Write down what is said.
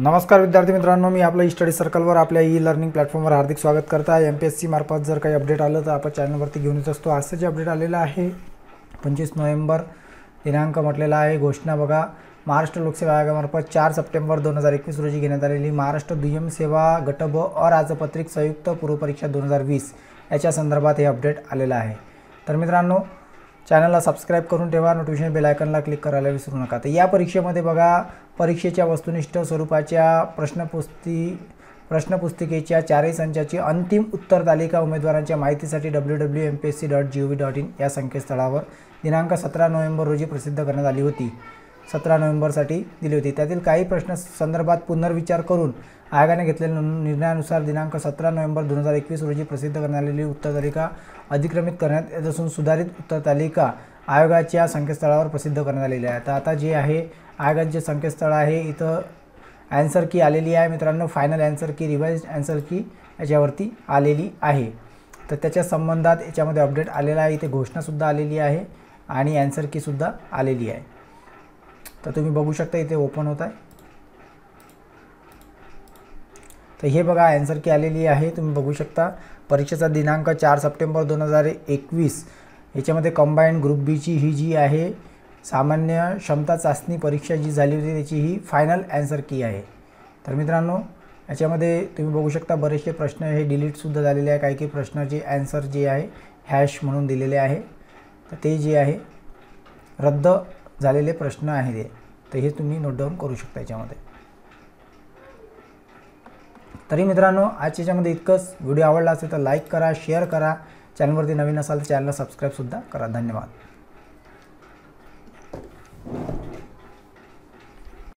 नमस्कार विद्यार्थी मित्रांनो मी आपल्या ई स्टडी सर्कलवर आपल्या ई लर्निंग प्लॅटफॉर्मवर हार्दिक स्वागत करत आहे एम पी एस सी मार्फत जर काही अपडेट आलं तर आपण चॅनलवरती घेऊन येत असतो आजचं जे अपडेट आलेलं आहे पंचवीस नोव्हेंबर दिनांक म्हटलेला आहे घोषणा बघा महाराष्ट्र लोकसेवा आयोगामार्फत चार सप्टेंबर दोन हजार एकवीस रोजी घेण्यात आलेली महाराष्ट्र दुय्यम सेवा गट ब अराजपत्रिक संयुक्त पूर्वपरीक्षा दोन हजार वीस याच्या संदर्भात हे अपडेट आलेलं आहे तर मित्रांनो चॅनलला सबस्क्राईब करून ठेवा नोटिफिकेशन बेल आयकनला क्लिक करायला विसरू नका तर या परीक्षेमध्ये बघा परीक्षेच्या वस्तुनिष्ठ स्वरूपाच्या प्रश्नपुस्ती प्रश्नपुस्तिकेच्या चारही संचाची अंतिम उत्तर तालिका उमेदवारांच्या माहितीसाठी W W M P S C dot G O V dot in या संकेतस्थळावर दिनांक सतरा नोव्हेंबर रोजी प्रसिद्ध करण्यात आली होती सतरा नोव्हेंबरसाठी दिली होती त्यातील काही प्रश्न संदर्भात पुनर्विचार करून आयोगाने घेतलेल्या निर्णयानुसार दिनांक सतरा नोव्हेंबर दोन हजार एकवीस रोजी प्रसिद्ध करण्यात आलेली उत्तरतालिका अधिक्रमित करण्यात येत असून सुधारित उत्तरतालिका आयोगाच्या संकेतस्थळावर प्रसिद्ध करण्यात आलेली आहे तर आता जे आहे आयोगाचे जे संकेतस्थळ आहे इथं ॲन्सर की आलेली आहे मित्रांनो final answer key revise answer key याच्यावरती आलेली आहे तर त्याच्या संबंधात याच्यामध्ये अपडेट आलेला आहे इथे घोषणासुद्धा आलेली आहे आणि ॲन्सर कीसुद्धा आलेली आहे तर तुम्ही बघू शकता इथे ओपन होत आहे तर हे बघा ॲन्सर की आलेली आहे तुम्ही बघू शकता परीक्षेचा दिनांक चार सप्टेंबर दोन हजार एकवीस याच्यामध्ये कंबाईंड ग्रुप बीची ही जी आहे सामान्य क्षमता चाचणी परीक्षा जी झाली होती त्याची ही फायनल ॲन्सर की आहे तर मित्रांनो याच्यामध्ये तुम्ही बघू शकता बरेचसे प्रश्न हे डिलीटसुद्धा झालेले आहे काही काही प्रश्नाचे ॲन्सर जे आहे हॅश म्हणून दिलेले आहे तर ते जे आहे रद्द झालेले प्रश्न आहेत तर हे तुम्ही नोट डाऊन करू शकता याच्यामध्ये तरी मित्रांनो आजच्या याच्यामध्ये इतकंच व्हिडिओ आवडला असेल तर लाईक करा शेअर करा चॅनलवरती नवीन असाल तर चॅनलला सुद्धा करा धन्यवाद